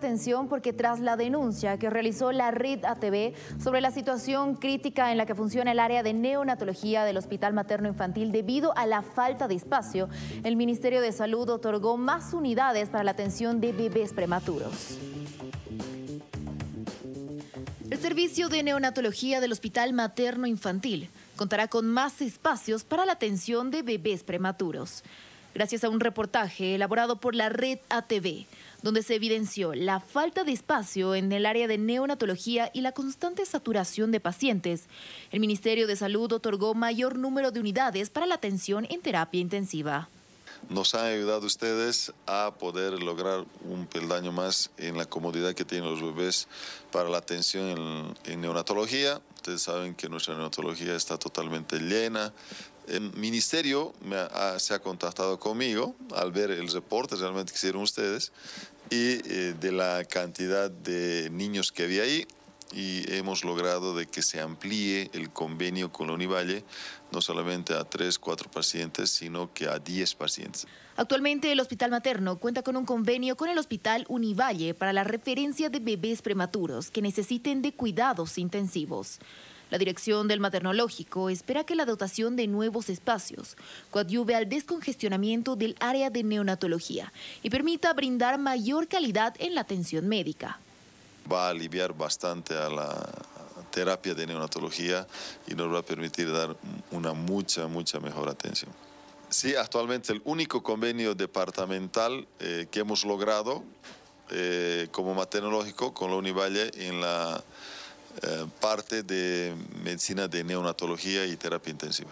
atención porque tras la denuncia que realizó la red ATV sobre la situación crítica en la que funciona el área de neonatología del Hospital Materno Infantil debido a la falta de espacio, el Ministerio de Salud otorgó más unidades para la atención de bebés prematuros. El servicio de neonatología del Hospital Materno Infantil contará con más espacios para la atención de bebés prematuros gracias a un reportaje elaborado por la red ATV, donde se evidenció la falta de espacio en el área de neonatología y la constante saturación de pacientes. El Ministerio de Salud otorgó mayor número de unidades para la atención en terapia intensiva nos han ayudado ustedes a poder lograr un peldaño más en la comodidad que tienen los bebés para la atención en, neonatología. Ustedes saben que nuestra neonatología está totalmente llena. El ministerio se ha contactado conmigo al ver el reporte realmente que hicieron ustedes y eh, de la cantidad de niños que había ahí y hemos logrado de que se amplíe el convenio con la Univalle, no solamente a 3, 4 pacientes, sino que a 10 pacientes. Actualmente el Hospital Materno cuenta con un convenio con el Hospital Univalle para la referencia de bebés prematuros que necesiten de cuidados intensivos. La dirección del maternológico espera que la dotación de nuevos espacios coadyuve al descongestionamiento del área de neonatología y permita brindar mayor calidad en la atención médica va a aliviar bastante a la terapia de neonatología y nos va a permitir dar una mucha, mucha mejor atención. Sí, actualmente el único convenio departamental eh, que hemos logrado eh, como maternológico con la Univalle en la eh, parte de medicina de neonatología y terapia intensiva.